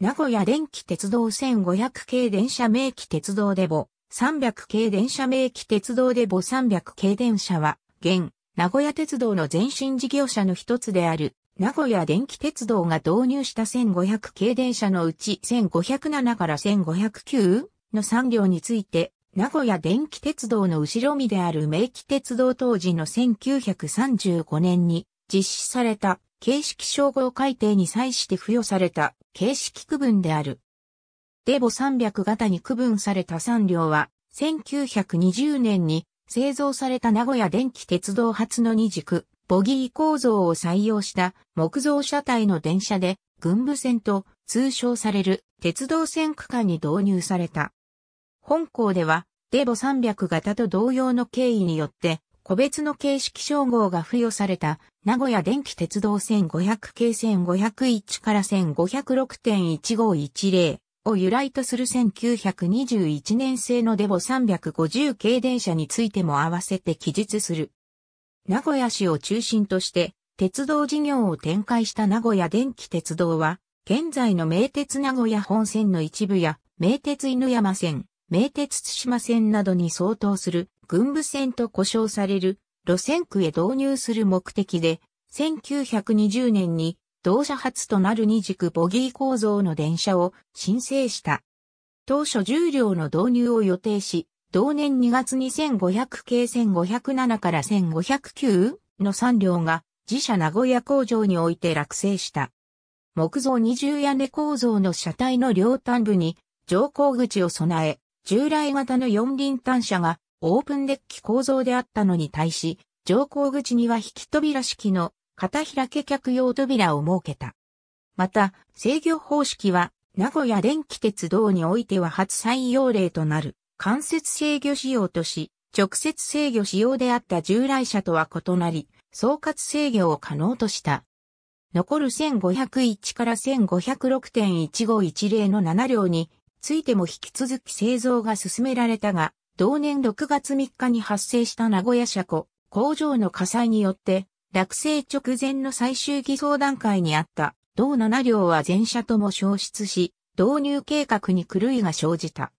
名古屋電気鉄道1500系電車名機鉄道デボ、300系電車名機鉄道デボ300系電車は、現、名古屋鉄道の前身事業者の一つである、名古屋電気鉄道が導入した1500系電車のうち1507から1509の産業について、名古屋電気鉄道の後ろ身である名機鉄道当時の1935年に実施された形式称号改定に際して付与された形式区分である。デボ300型に区分された3両は、1920年に製造された名古屋電気鉄道発の二軸、ボギー構造を採用した木造車体の電車で、軍部線と通称される鉄道線区間に導入された。本校では、デボ300型と同様の経緯によって、個別の形式称号が付与された、名古屋電気鉄道1500系1501から1506.1510を由来とする1921年製のデボ350系電車についても合わせて記述する。名古屋市を中心として、鉄道事業を展開した名古屋電気鉄道は、現在の名鉄名古屋本線の一部や、名鉄犬山線、名鉄津島線などに相当する軍部線と呼称される路線区へ導入する目的で、1920年に同社初となる二軸ボギー構造の電車を申請した。当初重量の導入を予定し、同年2月に1500系1507から1509の3両が自社名古屋工場において落成した。木造二重屋根構造の車体の両端部に乗降口を備え、従来型の四輪単車がオープンデッキ構造であったのに対し、乗降口には引き扉式の片開け客用扉を設けた。また、制御方式は、名古屋電気鉄道においては初採用例となる、間接制御仕様とし、直接制御仕様であった従来車とは異なり、総括制御を可能とした。残る1501から1506.1510の7両についても引き続き製造が進められたが、同年6月3日に発生した名古屋車庫工場の火災によって、落成直前の最終偽装段階にあった同7両は全車とも消失し、導入計画に狂いが生じた。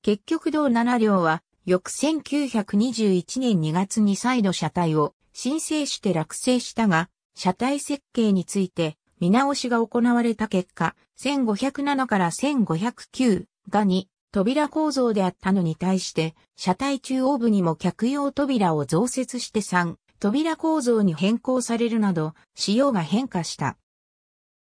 結局同7両は、翌1921年2月に再度車体を申請して落成したが、車体設計について見直しが行われた結果、1507から1509が2、扉構造であったのに対して、車体中央部にも客用扉を増設して3、扉構造に変更されるなど、仕様が変化した。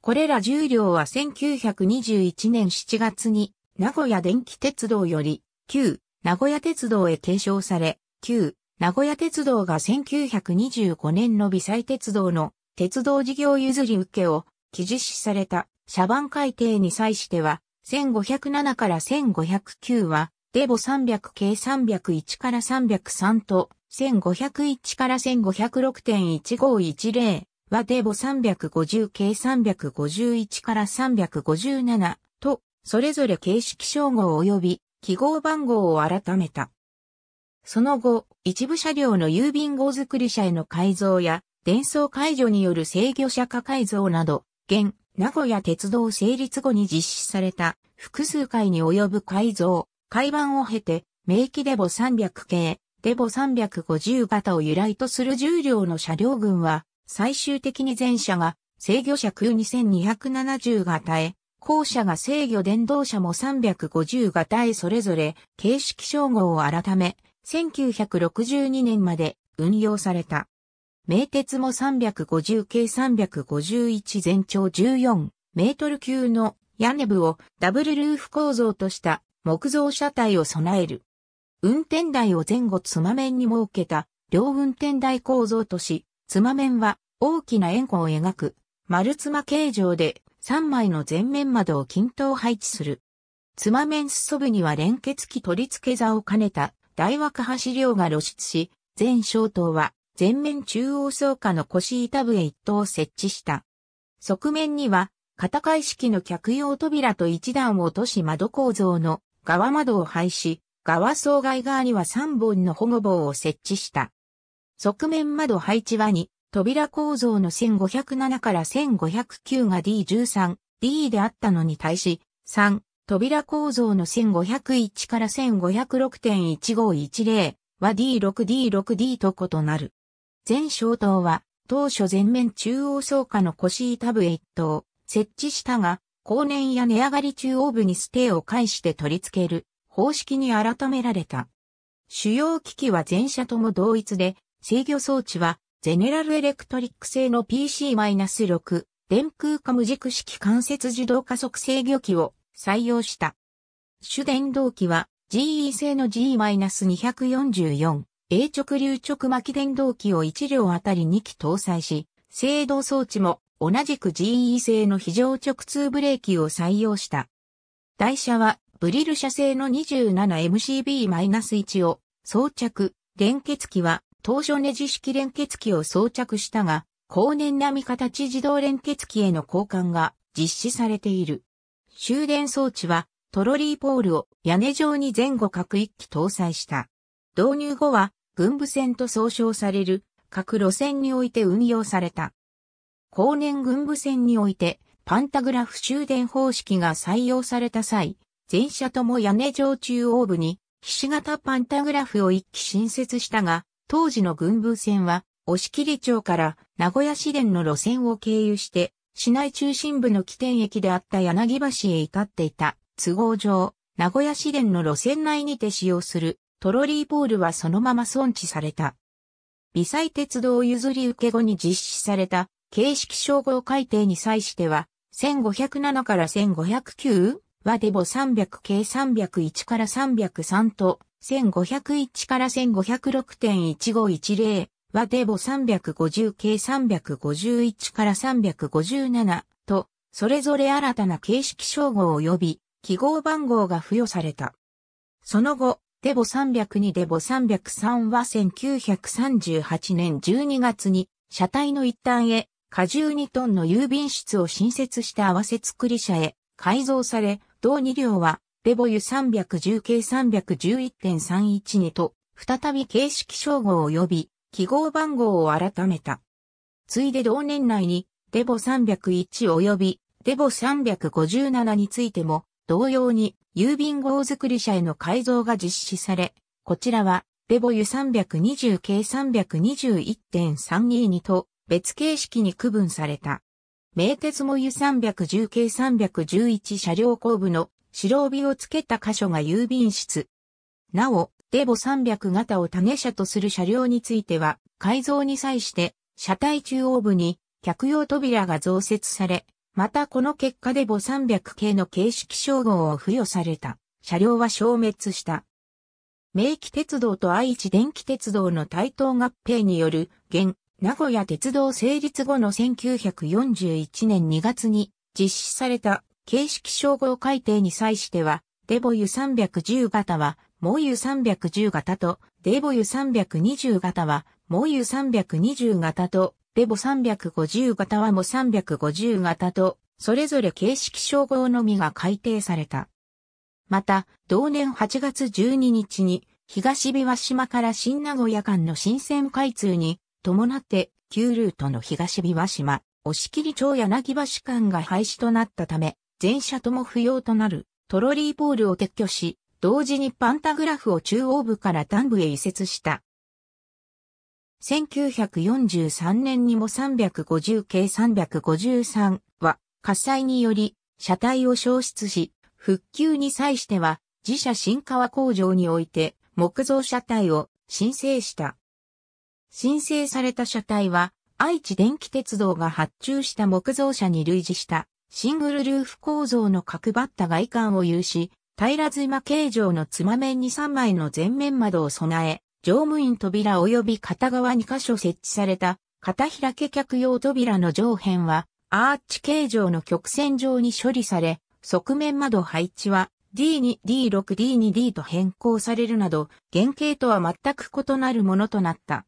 これら重量は1921年7月に、名古屋電気鉄道より、旧、名古屋鉄道へ継承され、旧、名古屋鉄道が1925年の微細鉄道の鉄道事業譲り受けを記事しされた車番改定に際しては1507から1509は、デボ300系301から303と、1501から1506.1510はデボ350系351から357と、それぞれ形式称号及び記号番号を改めた。その後、一部車両の郵便号作り車への改造や、伝送解除による制御車化改造など、現、名古屋鉄道成立後に実施された複数回に及ぶ改造、改版を経て、名機デボ300系、デボ350型を由来とする重量の車両群は、最終的に前車が制御車空2270型へ、後者が制御電動車も350型へそれぞれ形式称号を改め、1962年まで運用された。名鉄も350系351全長14メートル級の屋根部をダブルルーフ構造とした木造車体を備える。運転台を前後つま面に設けた両運転台構造とし、つま面は大きな円弧を描く丸つま形状で3枚の前面窓を均等配置する。つま面裾部には連結器取り付け座を兼ねた大枠橋梁が露出し、全消灯は全面中央倉下の腰板部へ一等を設置した。側面には、片階式の客用扉と一段を落とし窓構造の側窓を配し、側総外側には3本の保護棒を設置した。側面窓配置は2、扉構造の1507から1509が D13、D であったのに対し、3、扉構造の1501から1506.1510は D6D6D と異なる。前小党は、当初全面中央倉下の腰板部へ一を設置したが、後年や値上がり中央部にステーを介して取り付ける方式に改められた。主要機器は全社とも同一で、制御装置はゼネラルエレクトリック製の PC-6 電空化無軸式関節自動加速制御機を採用した。主電動機は GE 製の G-244 A 直流直巻電動機を1両あたり2機搭載し、制動装置も同じく GE 製の非常直通ブレーキを採用した。台車はブリル車製の 27MCB-1 を装着、連結機は当初ネジ式連結機を装着したが、後年並み形自動連結機への交換が実施されている。終電装置はトロリーポールを屋根上に前後各1機搭載した。導入後は軍部線と総称される各路線において運用された。後年軍部線においてパンタグラフ終電方式が採用された際、全車とも屋根上中央部に菱形パンタグラフを一機新設したが、当時の軍部線は押切町から名古屋市電の路線を経由して、市内中心部の起点駅であった柳橋へ至っていた都合上、名古屋市電の路線内にて使用するトロリーポールはそのまま存置された。微細鉄道譲り受け後に実施された形式称号改定に際しては、1507から 1509? はデボ300系301から303と、1501から1506.1510はデボ350系351から357と、それぞれ新たな形式称号及び記号番号が付与された。その後、デボ302デボ303は1938年12月に車体の一端へ荷重2トンの郵便室を新設した合わせ作り車へ改造され、同2両はデボユ310系311.312と再び形式称号及び記号番号を改めた。ついで同年内にデボ301及びデボ357についても同様に郵便号作り車への改造が実施され、こちらはデボユ320系321.322と別形式に区分された。名鉄もユ310系311車両後部の白帯をつけた箇所が郵便室。なお、デボ300型を種車とする車両については、改造に際して、車体中央部に客用扉が増設され、またこの結果でボ300系の形式称号を付与された車両は消滅した。明記鉄道と愛知電気鉄道の対等合併による現名古屋鉄道成立後の1941年2月に実施された形式称号改定に際しては、デボユ310型は、モユ310型と、デボユ320型は、モユ320型とレボ350型はも350型と、それぞれ形式称号のみが改定された。また、同年8月12日に、東日和島から新名古屋間の新線開通に、伴って、旧ルートの東日和島、押切町柳橋間が廃止となったため、全車とも不要となる、トロリーポールを撤去し、同時にパンタグラフを中央部から端部へ移設した。1943年にも350系353は火災により車体を消失し、復旧に際しては自社新川工場において木造車体を申請した。申請された車体は愛知電気鉄道が発注した木造車に類似したシングルルーフ構造の角張った外観を有し、平妻形状のつま面に3枚の前面窓を備え、乗務員扉及び片側2箇所設置された、片開け客用扉の上辺は、アーチ形状の曲線上に処理され、側面窓配置は D2、D6D2D と変更されるなど、原型とは全く異なるものとなった。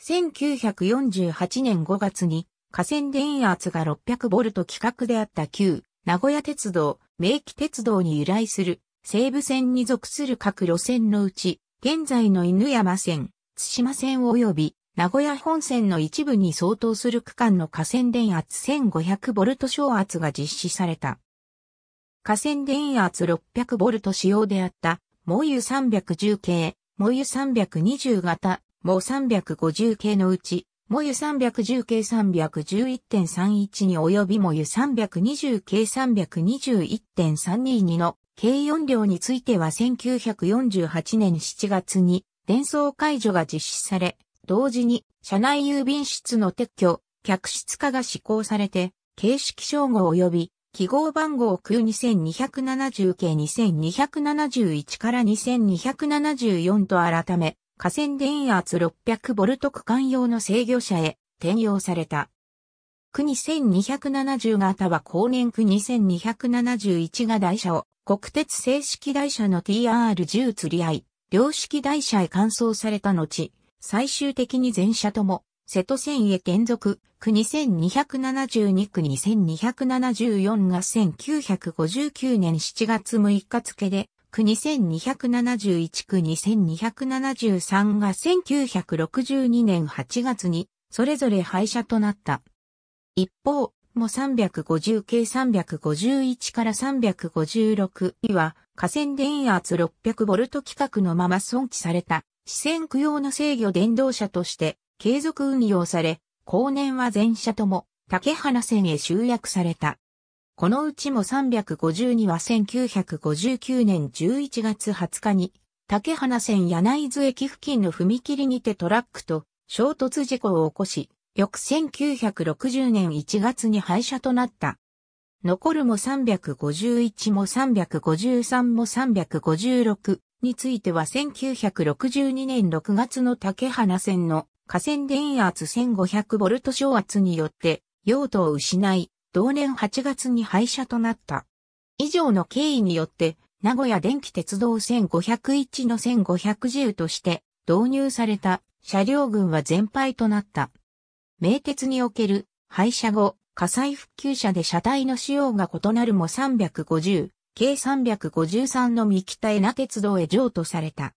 1948年5月に、河川電圧が6 0 0ト規格であった旧、名古屋鉄道、名機鉄道に由来する、西武線に属する各路線のうち、現在の犬山線、津島線及び名古屋本線の一部に相当する区間の河川電圧 1500V 小圧が実施された。河川電圧 600V 使用であった、モユ310系、モユ320型、モ350系のうち、モユ310系311.31に及びモユ320系321.322の軽4両については1948年7月に伝送解除が実施され、同時に車内郵便室の撤去、客室化が施行されて、形式称号及び記号番号空2270系2271から2274と改め、河川電圧600ボルト区間用の制御車へ転用された。区2270型は後年区2271が台車を国鉄正式台車の TR10 釣り合い、両式台車へ換装された後、最終的に全車とも、瀬戸線へ転属、区2272区2274が1959年7月6日付で、区2271区2273が1962年8月に、それぞれ廃車となった。一方、も350系351から356位は河川電圧 600V 規格のまま損置された視線区用の制御電動車として継続運用され、後年は全車とも竹花線へ集約された。このうちも352は1959年11月20日に竹花線柳津駅付近の踏切にてトラックと衝突事故を起こし、翌1960年1月に廃車となった。残るも351も353も356については1962年6月の竹花線の河川電圧1 5 0 0ト小圧によって用途を失い、同年8月に廃車となった。以上の経緯によって、名古屋電気鉄道1501の1510として導入された車両群は全廃となった。名鉄における廃車後、火災復旧車で車体の仕様が異なるも350、計353の三北江那鉄道へ譲渡された。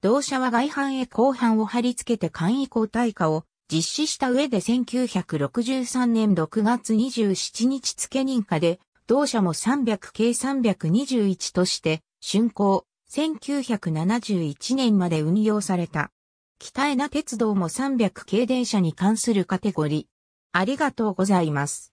同社は外反へ後半を貼り付けて簡易交代化を実施した上で1963年6月27日付認可で、同社も300 k 321として、竣工、1971年まで運用された。北江な鉄道も300系電車に関するカテゴリー。ありがとうございます。